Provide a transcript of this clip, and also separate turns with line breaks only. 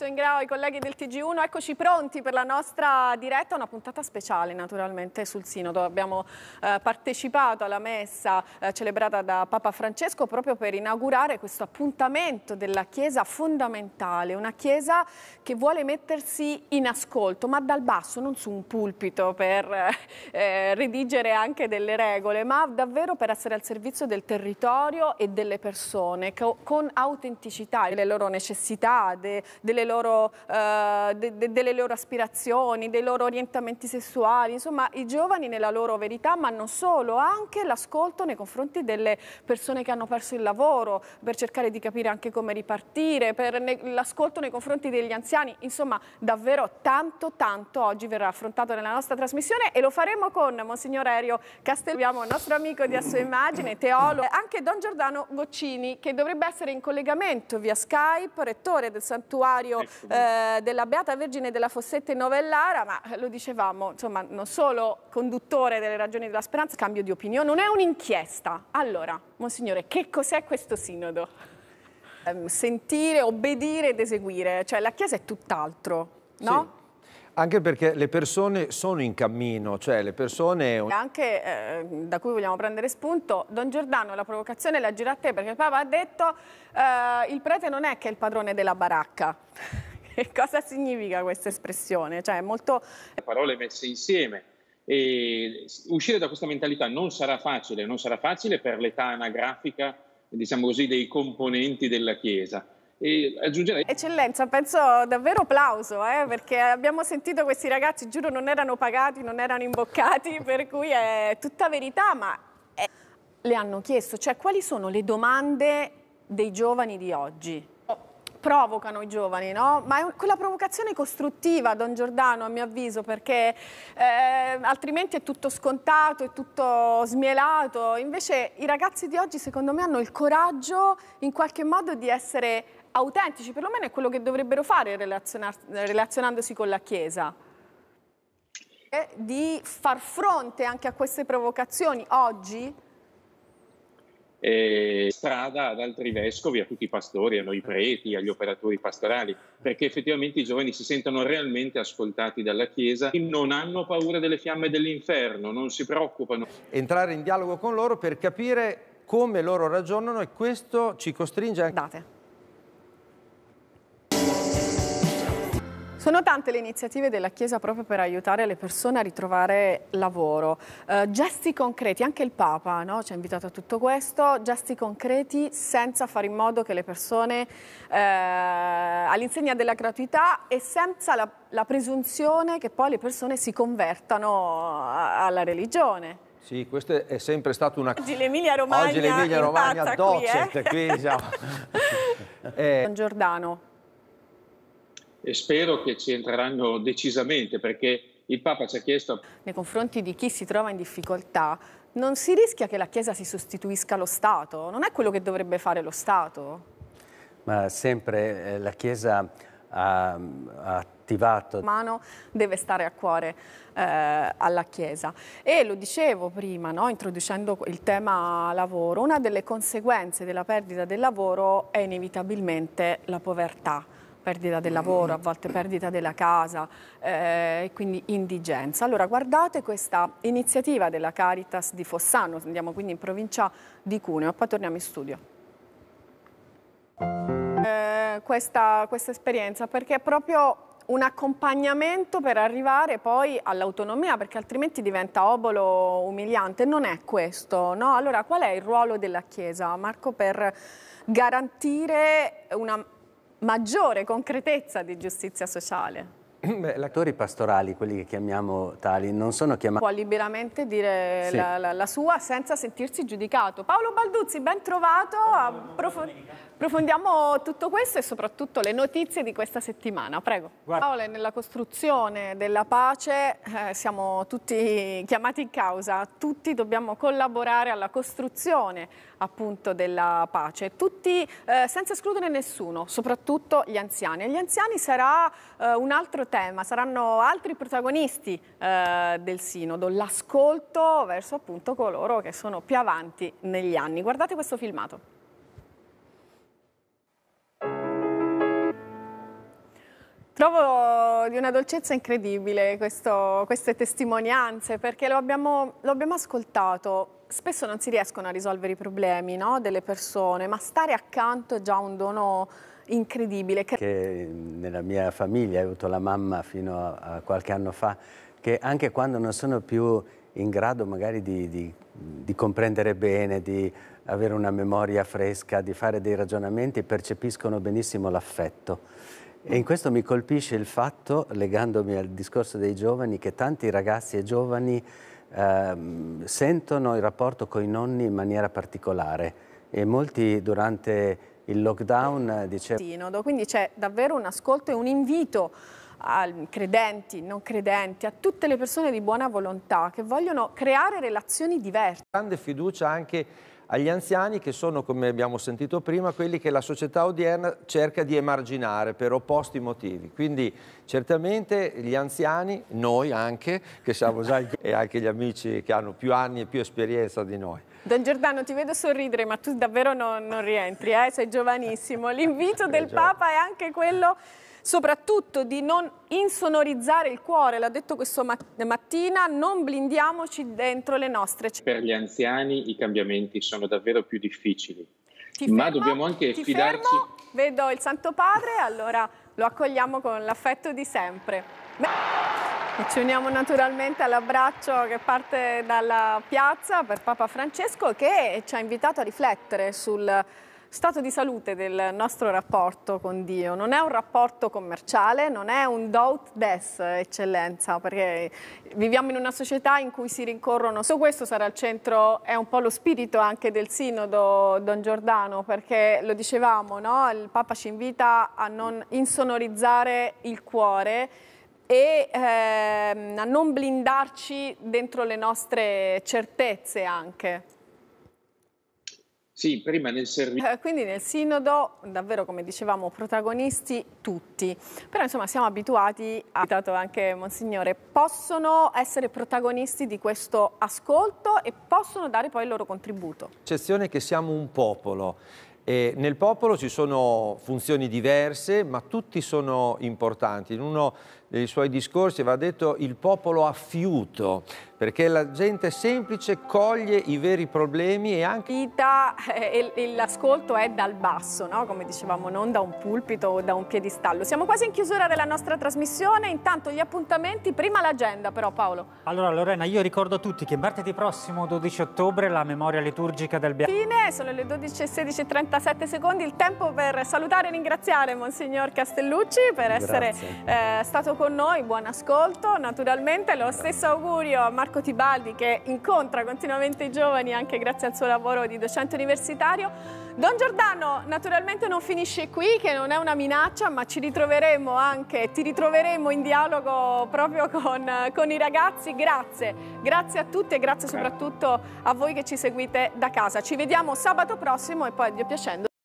In Ingrao ai colleghi del TG1, eccoci pronti per la nostra diretta, una puntata speciale naturalmente sul Sinodo. Abbiamo eh, partecipato alla messa eh, celebrata da Papa Francesco proprio per inaugurare questo appuntamento della Chiesa fondamentale, una Chiesa che vuole mettersi in ascolto, ma dal basso, non su un pulpito per eh, eh redigere anche delle regole, ma davvero per essere al servizio del territorio e delle persone, co con autenticità, delle loro necessità, de delle delle loro, eh, de, de, delle loro aspirazioni, dei loro orientamenti sessuali, insomma i giovani nella loro verità, ma non solo, anche l'ascolto nei confronti delle persone che hanno perso il lavoro, per cercare di capire anche come ripartire, per ne, l'ascolto nei confronti degli anziani, insomma davvero tanto tanto oggi verrà affrontato nella nostra trasmissione e lo faremo con Monsignor Aereo Castelliamo, nostro amico di A Immagine, teologo, anche Don Giordano Goccini che dovrebbe essere in collegamento via Skype, rettore del santuario proprio ecco, ecco, eh, della Beata Vergine della Fossette Novellara, ma lo dicevamo, insomma, non solo conduttore delle ragioni della speranza, cambio di opinione, non è un'inchiesta. Allora, Monsignore, che cos'è questo sinodo? Ehm, sentire, obbedire ed eseguire, cioè la Chiesa è tutt'altro, no? Sì.
Anche perché le persone sono in cammino, cioè le persone...
Anche eh, da cui vogliamo prendere spunto, Don Giordano la provocazione la gira a te perché il Papa ha detto eh, il prete non è che è il padrone della baracca. che cosa significa questa espressione? Cioè, molto... parole messe insieme.
E uscire da questa mentalità non sarà facile, non sarà facile per l'età anagrafica, diciamo così, dei componenti della Chiesa e aggiungerei...
Eccellenza, penso davvero applauso, eh, perché abbiamo sentito questi ragazzi, giuro, non erano pagati, non erano imboccati, per cui è tutta verità, ma è... Eh, le hanno chiesto, cioè quali sono le domande dei giovani di oggi? provocano i giovani, no? Ma è quella provocazione costruttiva, Don Giordano, a mio avviso, perché eh, altrimenti è tutto scontato, è tutto smielato. Invece i ragazzi di oggi, secondo me, hanno il coraggio in qualche modo di essere autentici, perlomeno è quello che dovrebbero fare relazionandosi con la Chiesa di far fronte anche a queste provocazioni oggi?
Eh, strada ad altri vescovi, a tutti i pastori, a noi preti, agli operatori pastorali, perché effettivamente i giovani si sentono realmente ascoltati dalla Chiesa, e non hanno paura delle fiamme dell'inferno, non si preoccupano. Entrare in dialogo con loro per capire come loro ragionano e questo ci costringe a... Date.
Sono tante le iniziative della Chiesa proprio per aiutare le persone a ritrovare lavoro. Eh, gesti concreti, anche il Papa no? ci ha invitato a tutto questo, gesti concreti senza fare in modo che le persone eh, all'insegna della gratuità e senza la, la presunzione che poi le persone si convertano a, eh, alla religione.
Sì, questa è sempre stata una... Oggi
l'Emilia Romagna Oggi l'Emilia Romagna docet, qui, eh? qui
diciamo. eh...
Giordano,
e spero che ci entreranno decisamente perché il Papa ci ha chiesto...
Nei confronti di chi si trova in difficoltà non si rischia che la Chiesa si sostituisca allo Stato? Non è quello che dovrebbe fare lo Stato?
Ma sempre eh, la Chiesa ha, ha attivato.
Mano deve stare a cuore eh, alla Chiesa. E lo dicevo prima, no? introducendo il tema lavoro, una delle conseguenze della perdita del lavoro è inevitabilmente la povertà perdita del lavoro, a volte perdita della casa, eh, quindi indigenza. Allora guardate questa iniziativa della Caritas di Fossano, andiamo quindi in provincia di Cuneo, poi torniamo in studio. Eh, questa, questa esperienza perché è proprio un accompagnamento per arrivare poi all'autonomia, perché altrimenti diventa obolo umiliante. Non è questo, no? Allora, qual è il ruolo della Chiesa, Marco, per garantire una maggiore concretezza di giustizia sociale?
Beh, l'attori pastorali, quelli che chiamiamo tali, non sono chiamati... Può
liberamente dire sì. la, la, la, sua senza sentirsi giudicato. Paolo Balduzzi, ben trovato. Approf- Approfondiamo tutto questo e soprattutto le notizie di questa settimana. Prego. Paole, nella costruzione della pace eh, siamo tutti chiamati in causa, tutti dobbiamo collaborare alla costruzione appunto della pace, tutti eh, senza escludere nessuno, soprattutto gli anziani. E gli anziani sarà eh, un altro tema, saranno altri protagonisti eh, del sinodo, l'ascolto verso appunto coloro che sono più avanti negli anni. Guardate questo filmato. Trovo di una dolcezza incredibile questo, queste testimonianze perché lo abbiamo, lo abbiamo, ascoltato. Spesso non si riescono a risolvere i problemi no, delle persone, ma stare accanto è già un dono incredibile.
Che nella mia famiglia ho avuto la mamma fino a, qualche anno fa che anche quando non sono più in grado magari di, di, di comprendere bene, di avere una memoria fresca, di fare dei ragionamenti, percepiscono benissimo l'affetto e in questo mi colpisce il fatto, legandomi al discorso dei giovani, che tanti ragazzi e giovani ehm, sentono il rapporto con i nonni in maniera particolare e molti durante il lockdown eh, dicevano...
Quindi c'è davvero un ascolto e un invito a credenti, non credenti, a tutte le persone di buona volontà che vogliono creare relazioni diverse.
Grande fiducia anche agli anziani che sono, come abbiamo sentito prima, quelli che la società odierna cerca di emarginare per opposti motivi. Quindi certamente gli anziani, noi anche, che siamo già e anche gli amici che hanno più anni e più esperienza di noi.
Don Giordano, ti vedo sorridere, ma tu davvero non, non rientri, eh? sei giovanissimo. L'invito del eh, Papa è anche quello soprattutto di non insonorizzare il cuore, l'ha detto questa mattina, non blindiamoci dentro le nostre...
Per gli anziani i cambiamenti sono davvero più difficili,
ti ma fermo, dobbiamo anche fidarci... Fermo, vedo il Santo Padre, allora lo accogliamo con l'affetto di sempre. E ci uniamo naturalmente all'abbraccio che parte dalla piazza per Papa Francesco che ci ha invitato a riflettere sul stato di salute del nostro rapporto con Dio. Non è un rapporto commerciale, non è un doubt des eccellenza, perché viviamo in una società in cui si rincorrono. su questo sarà il centro, è un po' lo spirito anche del sinodo Don Giordano, perché lo dicevamo, no? il Papa ci invita a non insonorizzare il cuore e ehm, a non blindarci dentro le nostre certezze anche.
Sì, prima nel servizio. Eh,
quindi nel sinodo, davvero come dicevamo, protagonisti tutti. Però insomma siamo abituati, ha citato anche Monsignore, possono essere protagonisti di questo ascolto e possono dare poi il loro contributo.
L'eccezione è che siamo un popolo. E nel popolo ci sono funzioni diverse, ma tutti sono importanti. In uno i suoi discorsi va detto il popolo affiuto, perché la gente semplice coglie i veri problemi e anche...
Vita, e eh, l'ascolto è dal basso, no? come dicevamo, non da un pulpito o da un piedistallo. Siamo quasi in chiusura della nostra trasmissione, intanto gli appuntamenti, prima l'agenda però Paolo.
Allora Lorena, io ricordo a tutti che martedì prossimo 12 ottobre la memoria liturgica del Beato...
Fine, sono le 12.16.37 secondi, il tempo per salutare e ringraziare Monsignor Castellucci per essere eh, stato con con noi, buon ascolto. Naturalmente lo stesso augurio a Marco Tibaldi che incontra continuamente i giovani anche grazie al suo lavoro di docente universitario. Don Giordano naturalmente non finisce qui, che non è una minaccia, ma ci ritroveremo anche, ti ritroveremo in dialogo proprio con, con i ragazzi. Grazie, grazie a tutti e grazie soprattutto a voi che ci seguite da casa. Ci vediamo sabato prossimo e poi, Dio piacendo,